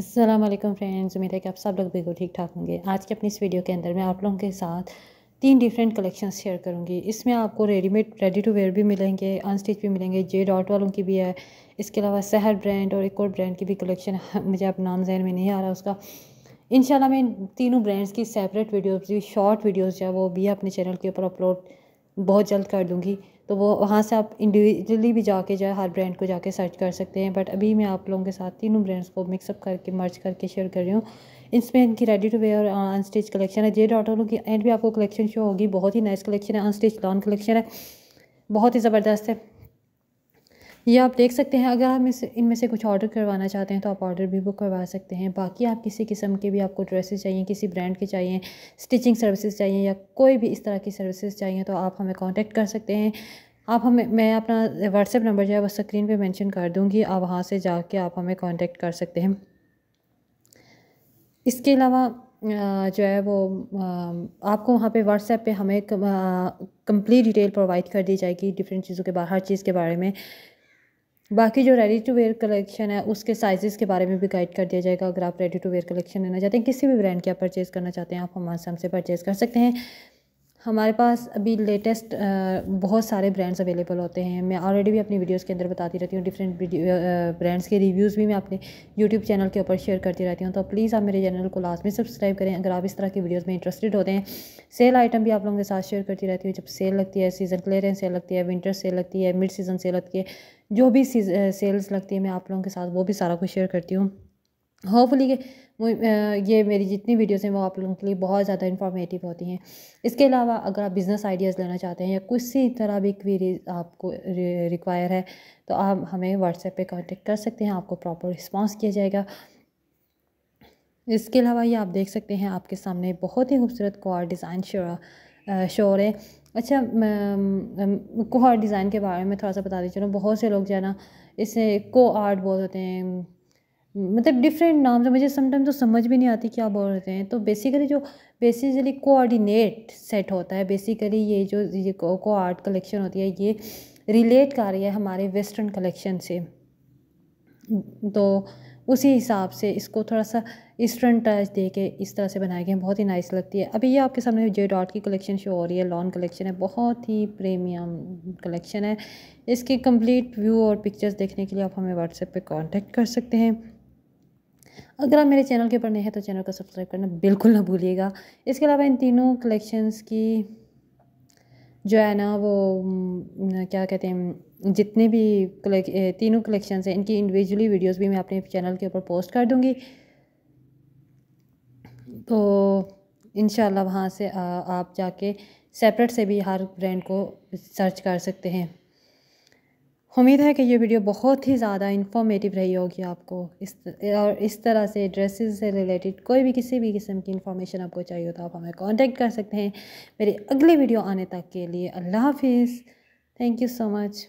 अस्सलाम वालेकुम फ्रेंड्स उम्मीद है कि आप सब लोग बिल्कुल ठीक ठाक होंगे आज के अपनी इस वीडियो के अंदर मैं आप लोगों के साथ तीन डिफरेंट कलेक्शन शेयर करूँगी इसमें आपको रेडीमेड रेडी टू वेयर भी मिलेंगे अनस्टिच भी मिलेंगे जे डॉट वालों की भी है इसके अलावा सहर ब्रांड और एक और ब्रांड की भी कलेक्शन मुझे अब नाम जहन में नहीं आ रहा उसका इन मैं तीनों ब्रांड्स की सेपरेट वीडियोज़ भी शॉर्ट वीडियोज़ जो है वो भी अपने चैनल के ऊपर अपलोड बहुत जल्द कर दूँगी तो वो वहाँ से आप इंडिविजुअली भी जाके जो है हर ब्रांड को जाके सर्च कर सकते हैं बट अभी मैं आप लोगों के साथ तीनों ब्रांड्स को मिक्सअप करके मर्ज करके शेयर कर रही हूँ इसमें इनकी ready to wear unstitch collection है जे डॉट की एंड भी आपको कलेक्शन शो होगी बहुत ही नाइस कलेक्शन है अनस्टिच लॉन कलेक्शन है बहुत ही ज़बरदस्त है ये आप देख सकते हैं अगर हम इस इनमें से कुछ ऑर्डर करवाना चाहते हैं तो आप ऑर्डर भी बुक करवा सकते हैं बाकी आप किसी किस्म के भी आपको ड्रेसेस चाहिए किसी ब्रांड के चाहिए स्टिचिंग सर्विसेज चाहिए या कोई भी इस तरह की सर्विसेज चाहिए तो आप हमें कॉन्टेक्ट कर सकते हैं आप हमें मैं अपना व्हाट्सएप नंबर जो है वो स्क्रीन पर मैंशन कर दूँगी आप वहाँ से जाके आप हमें कॉन्टेक्ट कर सकते हैं इसके अलावा जो है वो आपको वहाँ पे व्हाट्सएप पे हमें कंप्लीट डिटेल प्रोवाइड कर दी जाएगी डिफरेंट चीज़ों के बारे हर चीज़ के बारे में बाकी जो रेडी टू वेयर कलेक्शन है उसके साइज़ के बारे में भी गाइड कर दिया जाएगा अगर आप रेडी टू वेयर कलेक्शन लेना चाहते हैं किसी भी ब्रांड की आप परचेज़ करना चाहते हैं आप हमारे से हमसे परचेज़ कर सकते हैं हमारे पास अभी लेटेस्ट बहुत सारे ब्रांड्स अवेलेबल होते हैं मैं ऑलरेडी भी अपनी वीडियोस के अंदर बताती रहती हूँ डिफरेंट ब्रांड्स के रिव्यूज़ भी मैं अपने यूट्यूब चैनल के ऊपर शेयर करती रहती हूँ तो प्लीज़ आप मेरे चैनल को लास्ट में सब्सक्राइब करें अगर आप इस तरह की वीडियोज़ में इंटरेस्टेड होते हैं सेल आइटम भी आप लोगों के साथ शेयर करती रहती हूँ जब सेल लगती है सीज़न क्लियरेंस सेल लगती है विंटर सेल लगती है मिड सीज़न सेल लगती है जो भी सेल्स लगती है मैं आप लोगों के साथ वो भी सारा कुछ शेयर करती हूँ होपफुली ये मेरी जितनी वीडियोस हैं वो आप लोगों के लिए बहुत ज़्यादा इन्फॉर्मेटिव होती हैं इसके अलावा अगर आप बिज़नेस आइडियाज़ लेना चाहते हैं या किसी तरह भी क्वेरीज आपको रिक्वायर है तो आप हमें व्हाट्सएप पे कांटेक्ट कर सकते हैं आपको प्रॉपर रिस्पांस किया जाएगा इसके अलावा ये आप देख सकते हैं आपके सामने बहुत ही खूबसूरत कुहार डिज़ाइन शोर शोर है अच्छा कुहार डिज़ाइन के बारे में थोड़ा सा बता दीजिए बहुत से लोग जो है ना इसे को आर्ट बोल देते हैं मतलब डिफरेंट नाम से मुझे समटाइम तो समझ भी नहीं आती क्या बोल रहे हैं तो बेसिकली जो बेसिकली कोऑर्डिनेट सेट होता है बेसिकली ये जो ये को आर्ट कलेक्शन होती है ये रिलेट कर रही है हमारे वेस्टर्न कलेक्शन से तो उसी हिसाब से इसको थोड़ा सा ईस्टर्न टच दे के इस तरह से बनाए गए बहुत ही नाइस लगती है अभी ये आपके सामने जे डॉट की कलेक्शन शो हो रही है लॉन कलेक्शन है बहुत ही प्रीमियम कलेक्शन है इसके कंप्लीट व्यू और पिक्चर्स देखने के लिए आप हमें व्हाट्सएप पे कांटेक्ट कर सकते हैं अगर आप मेरे चैनल के ऊपर नहीं हैं तो चैनल को सब्सक्राइब करना बिल्कुल ना भूलिएगा इसके अलावा इन तीनों कलेक्शंस की जो है ना वो क्या कहते हैं जितने भी कलेक् तीनों कलेक्शन हैं इनकी इंडिविजुअली वीडियोस भी मैं अपने चैनल के ऊपर पोस्ट कर दूँगी तो इन वहाँ से आ, आप जाके सेपरेट से भी हर ब्रांड को सर्च कर सकते हैं उम्मीद है कि ये वीडियो बहुत ही ज़्यादा इन्फॉर्मेटिव रही होगी आपको इस और इस तरह से ड्रेसेस से रिलेटेड कोई भी किसी भी किस्म की इन्फॉर्मेशन आपको चाहिए हो तो आप हमें कांटेक्ट कर सकते हैं मेरी अगली वीडियो आने तक के लिए अल्लाह हाफिज़ थैंक यू सो मच